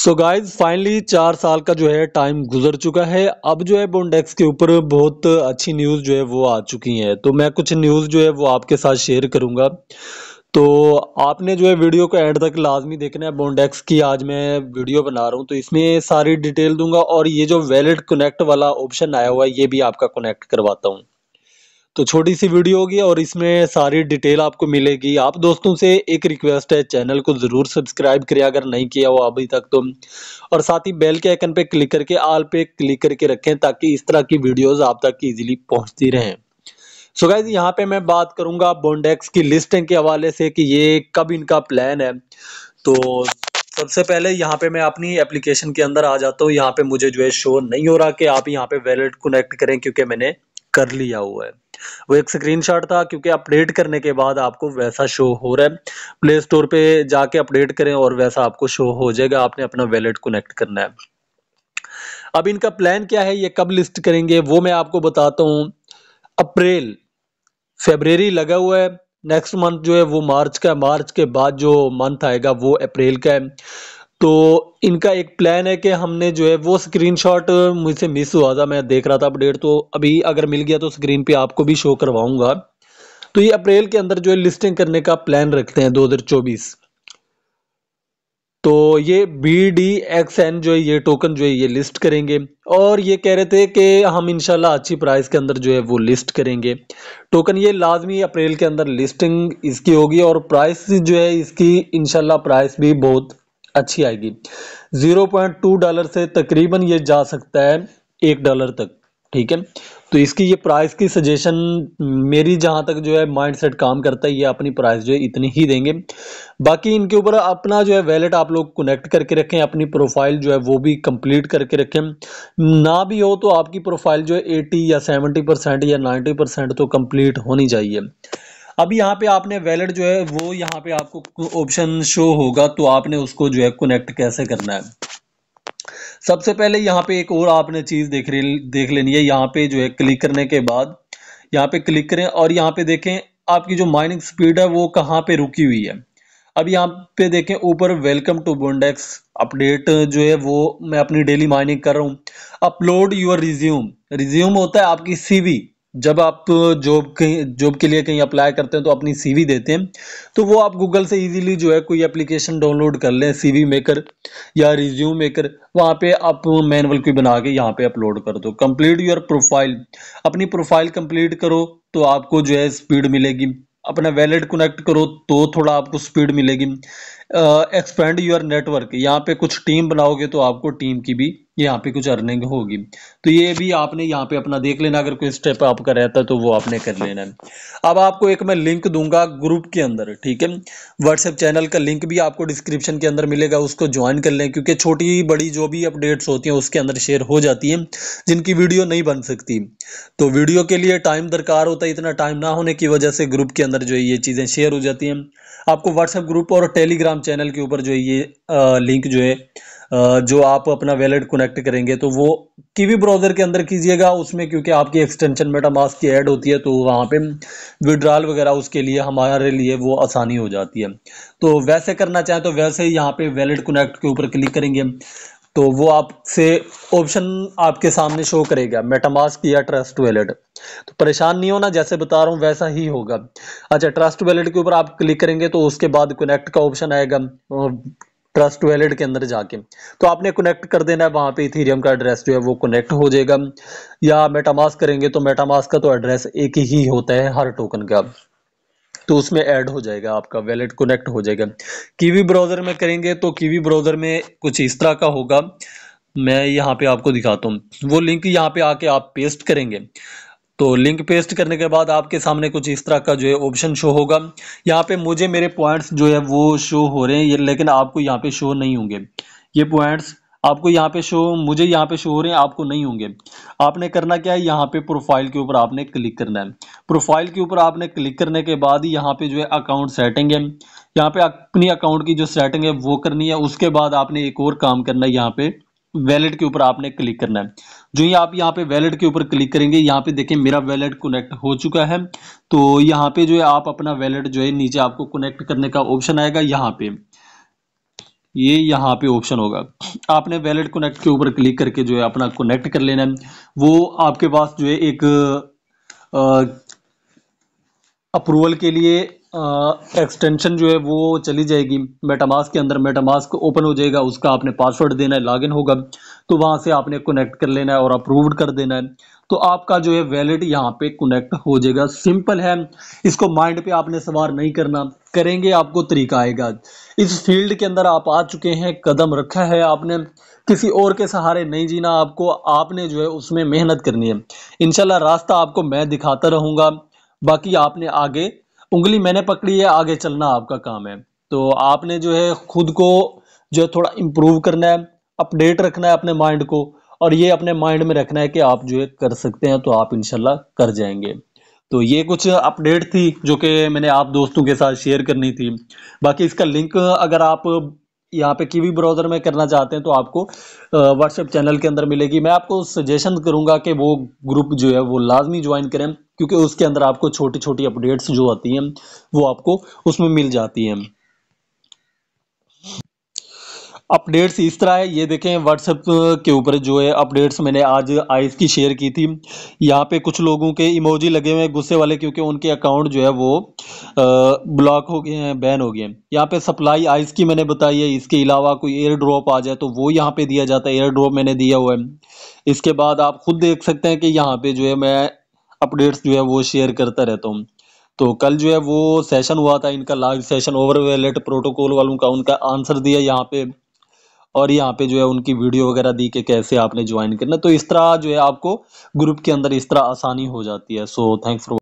so guys finally चार साल का जो है टाइम गुजर चुका है अब जो है बोनडेक्स के ऊपर बहुत अच्छी न्यूज़ जो है वो आ चुकी है तो मैं कुछ न्यूज़ जो है वो आपके साथ शेयर करूंगा तो आपने जो है वीडियो को एंड तक लाजमी देखना है बोनडेक्स की आज मैं वीडियो बना रहा हूँ तो इसमें सारी डिटेल दूंगा और ये जो वैलिड कनेक्ट वाला ऑप्शन आया हुआ है ये भी आपका कनेक्ट करवाता हूँ तो छोटी सी वीडियो होगी और इसमें सारी डिटेल आपको मिलेगी आप दोस्तों से एक रिक्वेस्ट है चैनल को ज़रूर सब्सक्राइब करें अगर नहीं किया हो अभी तक तो और साथ ही बेल के आइकन पे क्लिक करके आल पे क्लिक करके रखें ताकि इस तरह की वीडियोज़ आप तक ईजिली पहुँचती रहें सो so गाइज यहाँ पे मैं बात करूंगा बोंडेक्स की लिस्टिंग के हवाले से कि ये कब इनका प्लान है तो सबसे पहले यहाँ पे मैं अपनी एप्लीकेशन के अंदर आ जाता हूँ यहाँ पे मुझे जो है शो नहीं हो रहा कि आप यहाँ पे वैलेट कनेक्ट करें क्योंकि मैंने कर लिया हुआ है वो एक स्क्रीनशॉट था क्योंकि अपडेट करने के बाद आपको वैसा शो हो रहा है प्ले स्टोर पे जाके अपडेट करें और वैसा आपको शो हो जाएगा आपने अपना वैलेट कनेक्ट करना है अब इनका प्लान क्या है ये कब लिस्ट करेंगे वो मैं आपको बताता हूँ अप्रैल फेबररी लगा हुआ है नेक्स्ट मंथ जो है वो मार्च का है मार्च के बाद जो मंथ आएगा वो अप्रैल का है तो इनका एक प्लान है कि हमने जो है वो स्क्रीनशॉट मुझसे मिस हुआ था मैं देख रहा था अपडेट तो अभी अगर मिल गया तो स्क्रीन पे आपको भी शो करवाऊंगा तो ये अप्रैल के अंदर जो है लिस्टिंग करने का प्लान रखते हैं 2024 तो ये बी डी एक्स एन जो है ये टोकन जो है ये लिस्ट करेंगे और ये कह रहे थे कि हम इनशाला अच्छी प्राइस के अंदर जो है वो लिस्ट करेंगे टोकन ये लाजमी अप्रैल के अंदर लिस्टिंग इसकी होगी और प्राइस जो है इसकी इनशाला प्राइस भी बहुत अच्छी आएगी 0.2 डॉलर से तकरीबन ये जा सकता है एक डॉलर तक ठीक है तो इसकी ये प्राइस की सजेशन मेरी जहाँ तक जो है माइंडसेट काम करता है ये अपनी प्राइस जो है इतनी ही देंगे बाकी इनके ऊपर अपना जो है वैलेट आप लोग कनेक्ट करके रखें अपनी प्रोफाइल जो है वो भी कंप्लीट करके रखें ना भी हो तो आपकी प्रोफाइल जो है 80 या 70 परसेंट या 90 परसेंट तो कंप्लीट होनी चाहिए अभी यहाँ पे आपने वैलेट जो है वो यहाँ पे आपको ऑप्शन शो होगा तो आपने उसको जो है कनेक्ट कैसे करना है सबसे पहले यहाँ पे एक और आपने चीज़ देख रही देख लेनी है यहाँ पे जो है क्लिक करने के बाद यहाँ पे क्लिक करें और यहाँ पे देखें आपकी जो माइनिंग स्पीड है वो कहाँ पे रुकी हुई है अब यहाँ पे देखें ऊपर वेलकम टू बोन्डेक्स अपडेट जो है वो मैं अपनी डेली माइनिंग कर रहा हूँ अपलोड योर रिज्यूम रिज्यूम होता है आपकी सीवी जब आप जॉब कहीं जॉब के लिए कहीं अप्लाई करते हैं तो अपनी सीवी देते हैं तो वो आप गूगल से इजीली जो है कोई एप्लीकेशन डाउनलोड कर लें सीवी मेकर या रिज्यूम मेकर वहाँ पे आप मैनुअल कोई बना के यहाँ पे अपलोड कर दो कंप्लीट योर प्रोफाइल अपनी प्रोफाइल कंप्लीट करो तो आपको जो है स्पीड मिलेगी अपना वैलेट कनेक्ट करो तो थोड़ा आपको स्पीड मिलेगी एक्सपेंड योर नेटवर्क यहाँ पे कुछ टीम बनाओगे तो आपको टीम की भी यहाँ पे कुछ अर्निंग होगी तो ये भी आपने यहाँ पे अपना देख लेना अगर कोई स्टेप आपका रहता है तो वो आपने कर लेना है अब आपको एक मैं लिंक दूंगा ग्रुप के अंदर ठीक है व्हाट्सएप चैनल का लिंक भी आपको डिस्क्रिप्शन के अंदर मिलेगा उसको ज्वाइन कर लें क्योंकि छोटी बड़ी जो भी अपडेट्स होती हैं उसके अंदर शेयर हो जाती हैं जिनकी वीडियो नहीं बन सकती तो वीडियो के लिए टाइम दरकार होता है इतना टाइम ना होने की वजह से ग्रुप के अंदर जो है ये चीज़ें शेयर हो जाती हैं आपको व्हाट्सएप ग्रुप और टेलीग्राम टेलीग्राम चैनल के ऊपर जो ये लिंक जो है जो आप अपना वैलेट कनेक्ट करेंगे तो वो कीवी ब्राउज़र के अंदर कीजिएगा उसमें क्योंकि आपकी एक्सटेंशन मेटामास्क की ऐड होती है तो वहाँ पे विड्रॉल वगैरह उसके लिए हमारे लिए वो आसानी हो जाती है तो वैसे करना चाहें तो वैसे ही यहाँ पे वैलेट कनेक्ट के ऊपर क्लिक करेंगे तो वो आपसे ऑप्शन आपके सामने शो करेगा मेटामास्क या ट्रस्ट वैलेट तो परेशान नहीं होना जैसे बता रहा हूँ वैसा ही होगा अच्छा ट्रस्ट वैलेट के ऊपर आप क्लिक करेंगे तो उसके बाद कनेक्ट का ऑप्शन आएगा ट्रस्ट वैलेट के अंदर जाके तो आपने कनेक्ट कर देना है वहाँ पे इथीरियम का एड्रेस जो है वो कनेक्ट हो जाएगा या मेटामास्क करेंगे तो मेटामास्क का तो एड्रेस एक ही होता है हर टोकन का तो उसमें ऐड हो जाएगा आपका वैलेट कनेक्ट हो जाएगा कीवी ब्राउज़र में करेंगे तो कीवी ब्राउज़र में कुछ इस तरह का होगा मैं यहाँ पे आपको दिखाता हूँ वो लिंक यहाँ पे आके आप पेस्ट करेंगे तो लिंक पेस्ट करने के बाद आपके सामने कुछ इस तरह का जो है ऑप्शन शो होगा यहाँ पे मुझे मेरे पॉइंट्स जो है वो शो हो रहे हैं ये लेकिन आपको यहाँ पे शो नहीं होंगे ये पॉइंट्स आपको यहाँ पे शो मुझे यहाँ पे शो हो रहे हैं आपको नहीं होंगे आपने करना क्या है यहाँ पे प्रोफाइल के ऊपर आपने क्लिक करना है प्रोफाइल के ऊपर आपने क्लिक करने के बाद ही यहाँ पे जो है अकाउंट सेटिंग है यहाँ पे अपनी अकाउंट की जो सेटिंग है वो करनी है उसके बाद आपने एक और काम करना है यहाँ पे वैलेट के ऊपर आपने क्लिक करना है जो ही आप यहाँ पे वैलेट के ऊपर क्लिक करेंगे यहाँ पे देखिए मेरा वैलेट कनेक्ट हो चुका है तो यहाँ पे जो है आप अपना वैलेट जो है नीचे आपको कनेक्ट करने का ऑप्शन आएगा यहाँ पे ये यहाँ पे ऑप्शन होगा आपने वैलेट कनेक्ट के ऊपर क्लिक करके जो है अपना कनेक्ट कर लेना है वो आपके पास जो है एक आ, अप्रूवल के लिए एक्सटेंशन जो है वो चली जाएगी मेटामास्क के अंदर मेटामास्क ओपन हो जाएगा उसका आपने पासवर्ड देना है लॉगिन होगा तो वहाँ से आपने कनेक्ट कर लेना है और अप्रूव्ड कर देना है तो आपका जो है वैलिड यहाँ पे कनेक्ट हो जाएगा सिंपल है इसको माइंड पे आपने सवार नहीं करना करेंगे आपको तरीका आएगा इस फील्ड के अंदर आप आ चुके हैं कदम रखा है आपने किसी और के सहारे नहीं जीना आपको आपने जो है उसमें मेहनत करनी है इनशाला रास्ता आपको मैं दिखाता रहूँगा बाकी आपने आगे उंगली मैंने पकड़ी है आगे चलना आपका काम है तो आपने जो है खुद को जो है थोड़ा इम्प्रूव करना है अपडेट रखना है अपने माइंड को और ये अपने माइंड में रखना है कि आप जो है कर सकते हैं तो आप इनशाला कर जाएंगे तो ये कुछ अपडेट थी जो कि मैंने आप दोस्तों के साथ शेयर करनी थी बाकी इसका लिंक अगर आप यहाँ पे कीवी ब्राउज़र में करना चाहते हैं तो आपको व्हाट्सएप चैनल के अंदर मिलेगी मैं आपको सजेशन करूँगा कि वो ग्रुप जो है वो लाजमी ज्वाइन करें क्योंकि उसके अंदर आपको छोटी छोटी अपडेट्स जो आती हैं वो आपको उसमें मिल जाती हैं अपडेट्स इस तरह है ये देखें व्हाट्सएप के ऊपर जो है अपडेट्स मैंने आज आइस की शेयर की थी यहाँ पे कुछ लोगों के इमोजी लगे हुए हैं गुस्से वाले क्योंकि उनके अकाउंट जो है वो ब्लॉक हो गए हैं बैन हो गए हैं यहाँ पे सप्लाई आइस की मैंने बताई है इसके अलावा कोई एयर ड्रॉप आ जाए तो वो यहाँ पे दिया जाता है एयर ड्रॉप मैंने दिया हुआ है इसके बाद आप खुद देख सकते हैं कि यहाँ पे जो है मैं अपडेट्स जो है वो शेयर करता रहता हूँ तो कल जो है वो सेशन हुआ था इनका live session over wallet protocol वालों का उनका आंसर दिया यहाँ पे और यहाँ पे जो है उनकी वीडियो वगैरह दी के कैसे आपने ज्वाइन करना तो इस तरह जो है आपको ग्रुप के अंदर इस तरह आसानी हो जाती है सो थैंक्स फॉर